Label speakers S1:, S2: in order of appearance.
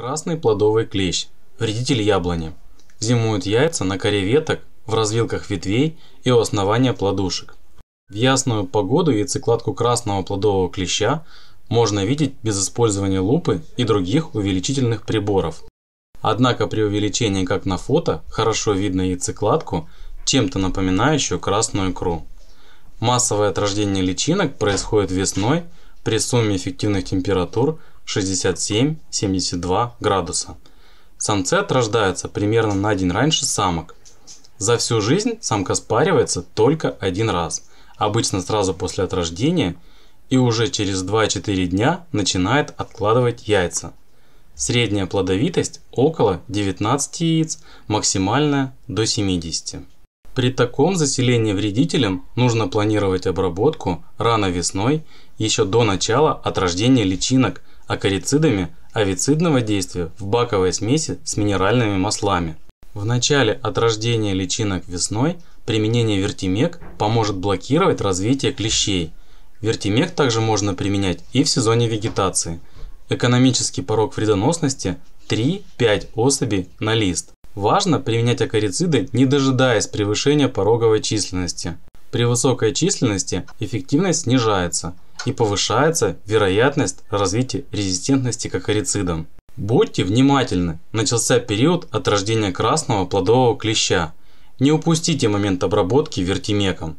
S1: Красный плодовый клещ – вредитель яблони. Зимуют яйца на коре веток, в развилках ветвей и у основания плодушек. В ясную погоду яйцекладку красного плодового клеща можно видеть без использования лупы и других увеличительных приборов. Однако при увеличении, как на фото, хорошо видно яйцекладку, чем-то напоминающую красную икру. Массовое отрождение личинок происходит весной при сумме эффективных температур 67-72 градуса. Самцет рождается примерно на день раньше самок. За всю жизнь самка спаривается только один раз, обычно сразу после от рождения, и уже через 2-4 дня начинает откладывать яйца. Средняя плодовитость около 19 яиц, максимальная до 70. При таком заселении вредителям нужно планировать обработку рано весной, еще до начала отрождения личинок – акарицидами авицидного действия в баковой смеси с минеральными маслами. В начале от рождения личинок весной применение вертимек поможет блокировать развитие клещей. Вертимек также можно применять и в сезоне вегетации. Экономический порог вредоносности 3-5 особей на лист. Важно применять акарициды, не дожидаясь превышения пороговой численности. При высокой численности эффективность снижается – и повышается вероятность развития резистентности к акарицидам. Будьте внимательны, начался период от рождения красного плодового клеща. Не упустите момент обработки вертимеком.